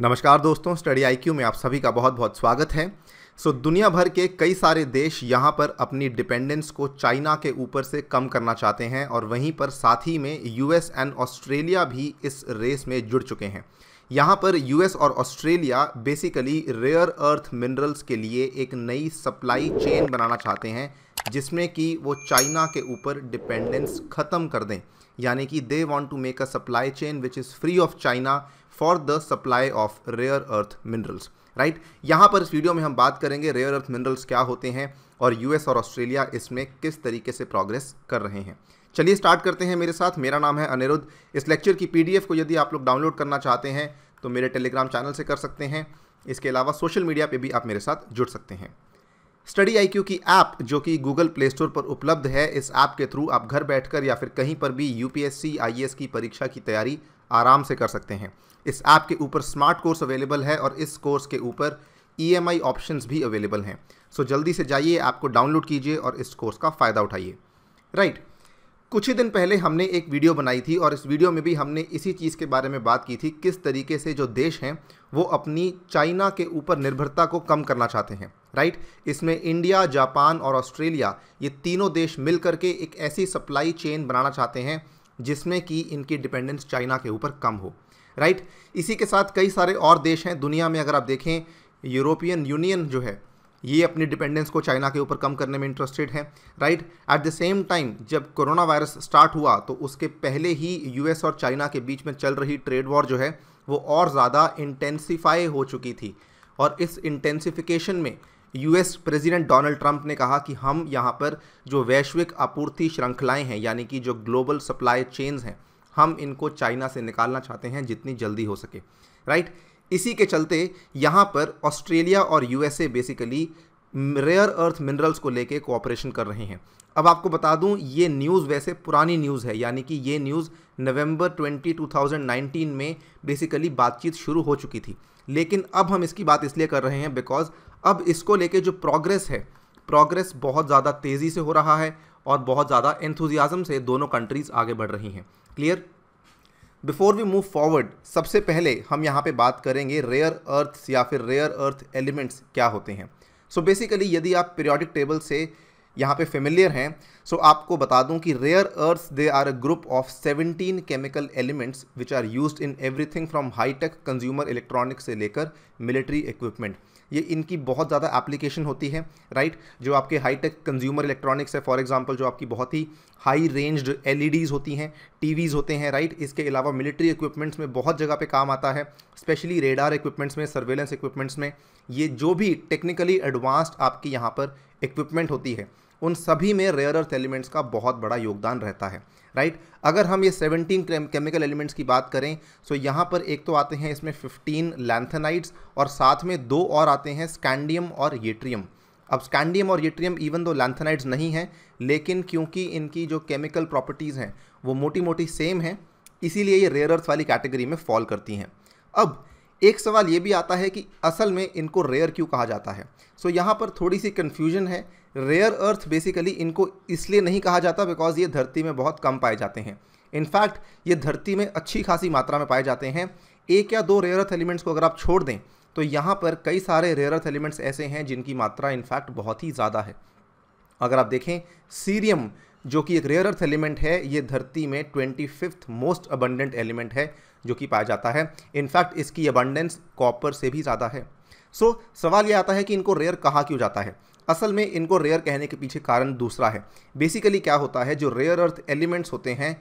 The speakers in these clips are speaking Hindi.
नमस्कार दोस्तों स्टडी आईक्यू में आप सभी का बहुत बहुत स्वागत है सो so, दुनिया भर के कई सारे देश यहाँ पर अपनी डिपेंडेंस को चाइना के ऊपर से कम करना चाहते हैं और वहीं पर साथ ही में यूएस एंड ऑस्ट्रेलिया भी इस रेस में जुड़ चुके हैं यहाँ पर यूएस और Australia basically rare earth minerals के लिए एक नई सप्लाई चेन बनाना चाहते हैं जिसमें कि वो चाइना के ऊपर डिपेंडेंस ख़त्म कर दें यानी कि they want to make a supply chain which is free of China for the supply of rare earth minerals right यहाँ पर इस वीडियो में हम बात करेंगे रेयर अर्थ मिनरल्स क्या होते हैं और यूएस और ऑस्ट्रेलिया इसमें किस तरीके से प्रोग्रेस कर रहे हैं चलिए स्टार्ट करते हैं मेरे साथ मेरा नाम है अनिरुद्ध इस लेक्चर की पीडीएफ को यदि आप लोग डाउनलोड करना चाहते हैं तो मेरे टेलीग्राम चैनल से कर सकते हैं इसके अलावा सोशल मीडिया पे भी आप मेरे साथ जुड़ सकते हैं स्टडी आईक्यू की ऐप जो कि गूगल प्ले स्टोर पर उपलब्ध है इस ऐप के थ्रू आप घर बैठकर या फिर कहीं पर भी यूपीएससी आईएएस e की परीक्षा की तैयारी आराम से कर सकते हैं इस ऐप के ऊपर स्मार्ट कोर्स अवेलेबल है और इस कोर्स के ऊपर ई एम आई ऑप्शंस भी अवेलेबल हैं सो जल्दी से जाइए ऐप को डाउनलोड कीजिए और इस कोर्स का फ़ायदा उठाइए राइट कुछ ही दिन पहले हमने एक वीडियो बनाई थी और इस वीडियो में भी हमने इसी चीज़ के बारे में बात की थी किस तरीके से जो देश हैं वो अपनी चाइना के ऊपर निर्भरता को कम करना चाहते हैं राइट इसमें इंडिया जापान और ऑस्ट्रेलिया ये तीनों देश मिल करके एक ऐसी सप्लाई चेन बनाना चाहते हैं जिसमें कि इनकी डिपेंडेंस चाइना के ऊपर कम हो राइट इसी के साथ कई सारे और देश हैं दुनिया में अगर आप देखें यूरोपियन यूनियन जो है ये अपनी डिपेंडेंस को चाइना के ऊपर कम करने में इंटरेस्टेड है right at the same time जब कोरोना वायरस स्टार्ट हुआ तो उसके पहले ही यूएस और चाइना के बीच में चल रही ट्रेड वॉर जो है वो और ज़्यादा इंटेंसीफाई हो चुकी थी और इस इंटेंसिफिकेशन में यूएस प्रेसिडेंट डोनाल्ड ट्रंप ने कहा कि हम यहाँ पर जो वैश्विक आपूर्ति श्रृंखलाएँ हैं यानी कि जो ग्लोबल सप्लाई चेन्स हैं हम इनको चाइना से निकालना चाहते हैं जितनी जल्दी हो सके राइट इसी के चलते यहाँ पर ऑस्ट्रेलिया और USA basically rare earth minerals को लेके कोऑपरेशन कर रहे हैं अब आपको बता दूं ये न्यूज़ वैसे पुरानी न्यूज़ है यानी कि ये न्यूज़ नवंबर 20 2019 में बेसिकली बातचीत शुरू हो चुकी थी लेकिन अब हम इसकी बात इसलिए कर रहे हैं बिकॉज अब इसको लेके जो प्रोग्रेस है प्रोग्रेस बहुत ज़्यादा तेज़ी से हो रहा है और बहुत ज़्यादा एंथुजियाज़म से दोनों कंट्रीज़ आगे बढ़ रही हैं clear before we move forward सबसे पहले हम यहाँ पे बात करेंगे रेयर अर्थ्स या फिर रेयर अर्थ एलिमेंट्स क्या होते हैं सो so बेसिकली यदि आप पीरियोडिक टेबल से यहाँ पे फेमिलियर हैं सो so, आपको बता दूं कि rare earth they are a group of 17 chemical elements which are used in everything from high tech consumer electronics से लेकर मिलिट्री इक्विपमेंट ये इनकी बहुत ज़्यादा एप्लीकेशन होती है राइट जो आपके हाईटेक कंज्यूमर इलेक्ट्रॉनिक्स है फॉर एग्जांपल जो आपकी बहुत ही हाई रेंज्ड एलईडीज़ होती हैं टीवीज़ होते हैं राइट इसके अलावा मिलिट्री इक्विपमेंट्स में बहुत जगह पे काम आता है स्पेशली रेडार इक्विपमेंट्स में सर्वेलेंस इक्विपमेंट्स में ये जो भी टेक्निकली एडवांस्ड आपकी यहाँ पर इक्विपमेंट होती है उन सभी में रेयर अर्थ एलिमेंट्स का बहुत बड़ा योगदान रहता है राइट अगर हम ये 17 केमिकल एलिमेंट्स की बात करें सो तो so यहाँ पर एक तो आते हैं इसमें 15 लैंथेनाइड्स और साथ में दो और आते हैं स्कैंडियम और येट्रियम अब स्कैंडियम और येट्रियम इवन दो लैंथेनाइड्स नहीं हैं लेकिन क्योंकि इनकी जो केमिकल प्रॉपर्टीज़ हैं वो मोटी मोटी सेम हैं इसीलिए ये रेयर अर्थ वाली कैटेगरी में फॉल करती हैं अब एक सवाल ये भी आता है कि असल में इनको रेयर क्यों कहा जाता है सो so, यहाँ पर थोड़ी सी कन्फ्यूजन है रेयर अर्थ बेसिकली इनको इसलिए नहीं कहा जाता बिकॉज ये धरती में बहुत कम पाए जाते हैं इनफैक्ट ये धरती में अच्छी खासी मात्रा में पाए जाते हैं एक या दो रेयर अर्थ एलिमेंट्स को अगर आप छोड़ दें तो यहाँ पर कई सारे रेयर अर्थ एलिमेंट्स ऐसे हैं जिनकी मात्रा इनफैक्ट बहुत ही ज़्यादा है अगर आप देखें सीरियम जो कि एक रेयर अर्थ एलिमेंट है ये धरती में twenty fifth most abundant element है जो कि पाया जाता है इनफैक्ट इसकी अबंडेंस कॉपर से भी ज़्यादा है सो so, सवाल ये आता है कि इनको रेयर कहा क्यों जाता है असल में इनको रेयर कहने के पीछे कारण दूसरा है बेसिकली क्या होता है जो रेयर अर्थ एलिमेंट्स होते हैं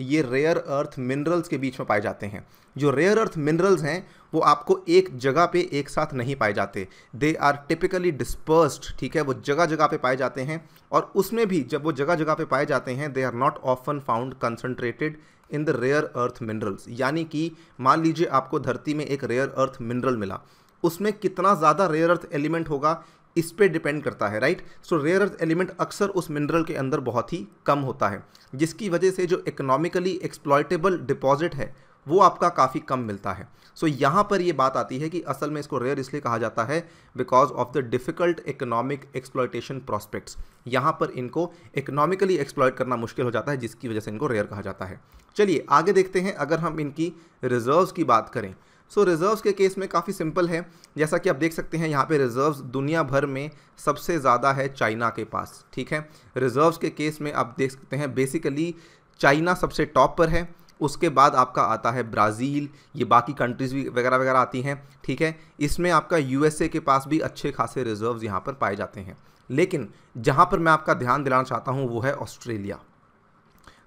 ये रेयर अर्थ मिनरल्स के बीच में पाए जाते हैं जो रेयर अर्थ मिनरल्स हैं वो आपको एक जगह पे एक साथ नहीं पाए जाते दे आर टिपिकली डिस्पर्स्ड ठीक है वो जगह जगह पे पाए जाते हैं और उसमें भी जब वो जगह जगह पे पाए जाते हैं they are not often found concentrated in the rare earth minerals यानी कि मान लीजिए आपको धरती में एक रेयर अर्थ मिनरल मिला उसमें कितना ज़्यादा रेयर अर्थ एलिमेंट होगा इस पर डिपेंड करता है right so rare earth element अक्सर उस मिनरल के अंदर बहुत ही कम होता है जिसकी वजह से जो इकोनॉमिकली एक्सप्लॉयटेबल डिपॉजिट है वो आपका काफ़ी कम मिलता है सो so, यहाँ पर ये बात आती है कि असल में इसको रेयर इसलिए कहा जाता है because of the difficult economic exploitation prospects यहाँ पर इनको इकोनॉमिकली एक्सप्लॉयट करना मुश्किल हो जाता है जिसकी वजह से इनको रेयर कहा जाता है चलिए आगे देखते हैं अगर हम इनकी रिजर्व्स की बात करें सो so, रिजर्व्स के केस में काफ़ी सिंपल है जैसा कि आप देख सकते हैं यहाँ पे रिजर्व्स दुनिया भर में सबसे ज़्यादा है चाइना के पास ठीक है रिजर्व्स के केस में आप देख सकते हैं बेसिकली चाइना सबसे टॉप पर है उसके बाद आपका आता है ब्राज़ील ये बाकी कंट्रीज़ भी वगैरह वगैरह आती हैं ठीक है इसमें आपका यूएसए के पास भी अच्छे खासे रिजर्व्स यहाँ पर पाए जाते हैं लेकिन जहाँ पर मैं आपका ध्यान दिलाना चाहता हूँ वो है ऑस्ट्रेलिया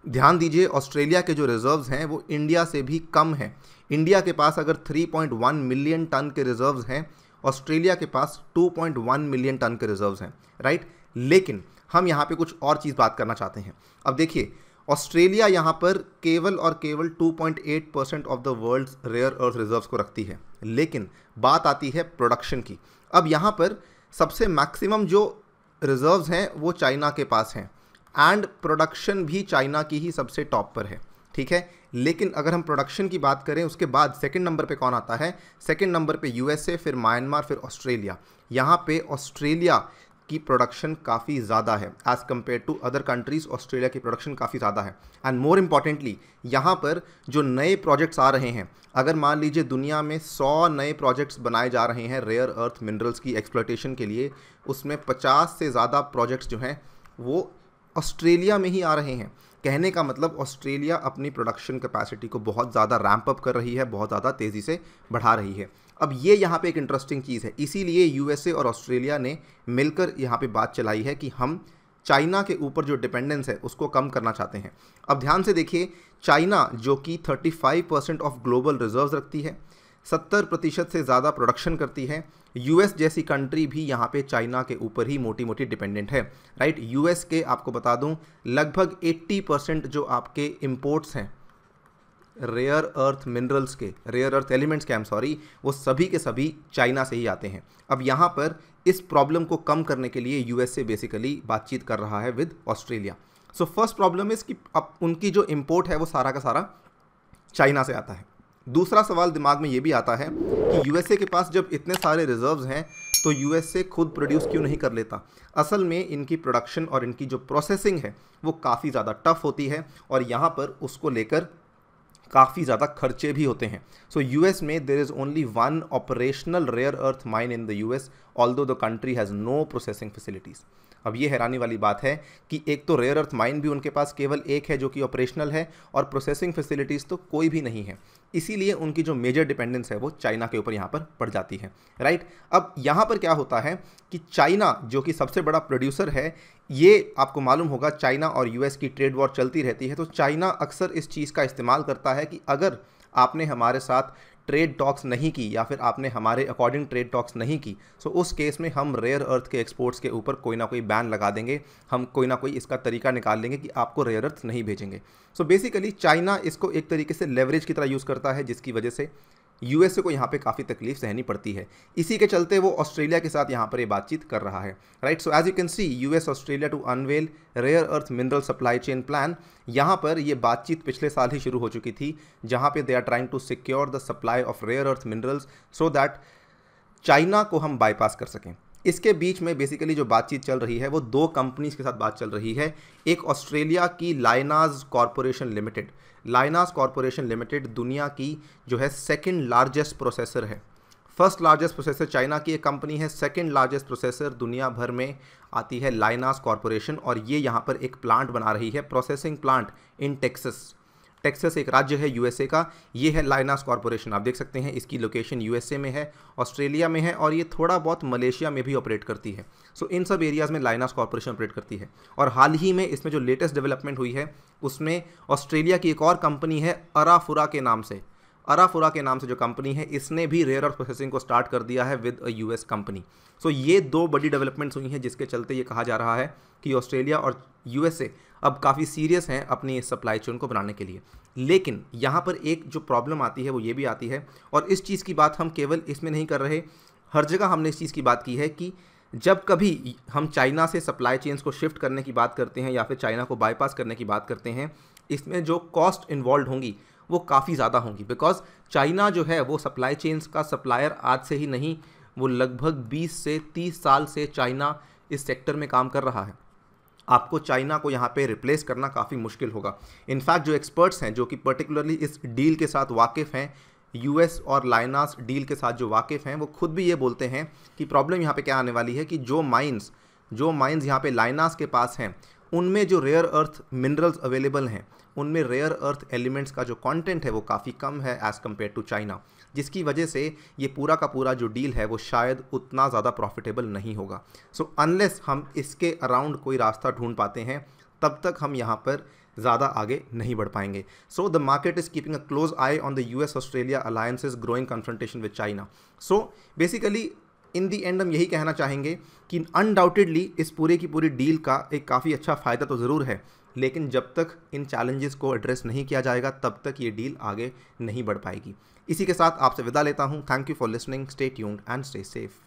ध्यान दीजिए ऑस्ट्रेलिया के जो रिजर्व्स हैं वो इंडिया से भी कम हैं इंडिया के पास अगर 3.1 मिलियन टन के रिजर्व्स हैं ऑस्ट्रेलिया के पास 2.1 मिलियन टन के रिजर्व्स हैं राइट लेकिन हम यहाँ पे कुछ और चीज़ बात करना चाहते हैं अब देखिए ऑस्ट्रेलिया यहाँ पर केवल और केवल 2.8 percent of the world rare earth reserves को रखती है लेकिन बात आती है प्रोडक्शन की अब यहाँ पर सबसे मैक्सिमम जो रिजर्व्स हैं वो चाइना के पास हैं एंड प्रोडक्शन भी चाइना की ही सबसे टॉप पर है ठीक है लेकिन अगर हम प्रोडक्शन की बात करें उसके बाद सेकंड नंबर पे कौन आता है सेकंड नंबर पे यूएसए फिर म्यांमार फिर ऑस्ट्रेलिया यहाँ पे ऑस्ट्रेलिया की प्रोडक्शन काफ़ी ज़्यादा है as compare to other countries Australia की प्रोडक्शन काफ़ी ज़्यादा है एंड मोर इम्पॉर्टेंटली यहाँ पर जो नए प्रोजेक्ट्स आ रहे हैं अगर मान लीजिए दुनिया में 100 नए प्रोजेक्ट्स बनाए जा रहे हैं रेयर अर्थ मिनरल्स की एक्सप्लोटेशन के लिए उसमें 50 से ज़्यादा प्रोजेक्ट्स जो हैं वो ऑस्ट्रेलिया में ही आ रहे हैं कहने का मतलब ऑस्ट्रेलिया अपनी प्रोडक्शन कैपेसिटी को बहुत ज़्यादा रैंप अप कर रही है बहुत ज़्यादा तेज़ी से बढ़ा रही है अब ये यहाँ पे एक इंटरेस्टिंग चीज़ है इसीलिए यूएसए और ऑस्ट्रेलिया ने मिलकर यहाँ पे बात चलाई है कि हम चाइना के ऊपर जो डिपेंडेंस है उसको कम करना चाहते हैं अब ध्यान से देखिए चाइना जो कि 35 परसेंट ऑफ ग्लोबल रिजर्व्स रखती है सत्तर प्रतिशत से ज़्यादा प्रोडक्शन करती है यूएस जैसी कंट्री भी यहाँ पे चाइना के ऊपर ही मोटी मोटी डिपेंडेंट है राइट यूएस के आपको बता दूँ लगभग 80 परसेंट जो आपके इम्पोर्ट्स हैं रेयर अर्थ मिनरल्स के रेयर अर्थ एलिमेंट्स के एम सॉरी वो सभी के सभी चाइना से ही आते हैं अब यहाँ पर इस प्रॉब्लम को कम करने के लिए से बेसिकली बातचीत कर रहा है with Australia so first problem is कि अब उनकी जो इम्पोर्ट है वो सारा का सारा चाइना से आता है दूसरा सवाल दिमाग में ये भी आता है कि यूएसए के पास जब इतने सारे रिजर्व्स हैं तो यूएसए खुद प्रोड्यूस क्यों नहीं कर लेता असल में इनकी प्रोडक्शन और इनकी जो प्रोसेसिंग है वो काफ़ी ज़्यादा टफ होती है और यहाँ पर उसको लेकर काफ़ी ज़्यादा खर्चे भी होते हैं सो यू एस में there is only one operational rare earth mine in the U S all the country has no processing facilities अब ये हैरानी वाली बात है कि एक तो रेयर अर्थ माइन भी उनके पास केवल एक है जो कि ऑपरेशनल है और प्रोसेसिंग फैसिलिटीज़ तो कोई भी नहीं है इसीलिए उनकी जो मेजर डिपेंडेंस है वो चाइना के ऊपर यहाँ पर पड़ जाती है राइट अब यहाँ पर क्या होता है कि चाइना जो कि सबसे बड़ा प्रोड्यूसर है ये आपको मालूम होगा चाइना और यूएस की ट्रेड वॉर चलती रहती है तो चाइना अक्सर इस चीज़ का इस्तेमाल करता है कि अगर आपने हमारे साथ ट्रेड टॉक्स नहीं की या फिर आपने हमारे अकॉर्डिंग ट्रेड टॉक्स नहीं की सो उस केस में हम रेयर अर्थ के एक्सपोर्ट्स के ऊपर कोई ना कोई बैन लगा देंगे हम कोई ना कोई इसका तरीका निकाल लेंगे कि आपको रेयर अर्थ नहीं भेजेंगे सो बेसिकली चाइना इसको एक तरीके से लेवरेज की तरह यूज़ करता है जिसकी वजह से यूएसए को यहाँ पे काफ़ी तकलीफ सहनी पड़ती है इसी के चलते वो ऑस्ट्रेलिया के साथ यहाँ पर ये बातचीत कर रहा है right so as you can see US Australia to unveil rare earth mineral supply chain plan यहाँ पर ये बातचीत पिछले साल ही शुरू हो चुकी थी जहाँ पे they are trying to secure the supply of rare earth minerals so that China को हम बाईपास कर सकें इसके बीच में बेसिकली जो बातचीत चल रही है वो दो कंपनीज के साथ बात चल रही है एक ऑस्ट्रेलिया की Lynas Corporation Limited Lynas Corporation Limited दुनिया की जो है सेकेंड लार्जेस्ट प्रोसेसर है फर्स्ट लार्जेस्ट प्रोसेसर चाइना की एक कंपनी है सेकेंड लार्जेस्ट प्रोसेसर दुनिया भर में आती है लाइनास कॉरपोरेशन और ये यहाँ पर एक प्लांट बना रही है processing plant in Texas Texas एक राज्य है यूएसए का ये है लाइनास कॉरपोरेशन आप देख सकते हैं इसकी लोकेशन यूएसए में है ऑस्ट्रेलिया में है और ये थोड़ा बहुत मलेशिया में भी ऑपरेट करती है सो so, इन सब एरियाज़ में लाइनास कॉरपोरेशन ऑपरेट करती है और हाल ही में इसमें जो लेटेस्ट डेवलपमेंट हुई है उसमें ऑस्ट्रेलिया की एक और कंपनी है अराफुरा के नाम से अराफुरा के नाम से जो कंपनी है इसने भी रेयर अर्थ प्रोसेसिंग को स्टार्ट कर दिया है with a US company so ये दो बड़ी डेवलपमेंट्स हुई हैं जिसके चलते ये कहा जा रहा है कि ऑस्ट्रेलिया और यूएसए अब काफ़ी सीरियस हैं अपनी सप्लाई चेन को बनाने के लिए लेकिन यहाँ पर एक जो प्रॉब्लम आती है वो ये भी आती है और इस चीज़ की बात हम केवल इसमें नहीं कर रहे हर जगह हमने इस चीज़ की बात की है कि जब कभी हम चाइना से सप्लाई चेन्स को शिफ्ट करने की बात करते हैं या फिर चाइना को बाईपास करने की बात करते हैं इसमें जो कॉस्ट इन्वॉल्व होंगी वो काफ़ी ज़्यादा होंगी बिकॉज चाइना जो है वो सप्लाई चेन्स का सप्लायर आज से ही नहीं वो लगभग 20 से 30 साल से चाइना इस सेक्टर में काम कर रहा है आपको चाइना को यहाँ पे रिप्लेस करना काफ़ी मुश्किल होगा इनफैक्ट जो एक्सपर्ट्स हैं जो कि पर्टिकुलरली इस डील के साथ वाकिफ़ हैं यूएस और लाइनास डील के साथ जो वाकिफ़ हैं वो खुद भी ये बोलते हैं कि प्रॉब्लम यहाँ पे क्या आने वाली है कि जो माइंस जो माइंस यहाँ पे लाइनास के पास हैं उनमें जो रेयर अर्थ मिनरल्स अवेलेबल हैं उनमें रेयर अर्थ एलिमेंट्स का जो कंटेंट है वो काफ़ी कम है एज़ कम्पेयर टू चाइना जिसकी वजह से ये पूरा का पूरा जो डील है वो शायद उतना ज़्यादा प्रॉफिटेबल नहीं होगा सो so, अनलेस हम इसके अराउंड कोई रास्ता ढूंढ पाते हैं तब तक हम यहाँ पर ज़्यादा आगे नहीं बढ़ पाएंगे so the market is keeping a close eye on the U S Australia alliances growing confrontation with China so basically in the end हम यही कहना चाहेंगे कि अनडाउटेडली इस पूरे की पूरी डील का एक काफ़ी अच्छा फ़ायदा तो ज़रूर है लेकिन जब तक इन चैलेंजेस को एड्रेस नहीं किया जाएगा तब तक ये डील आगे नहीं बढ़ पाएगी इसी के साथ आपसे विदा लेता हूँ thank you for listening stay tuned and stay safe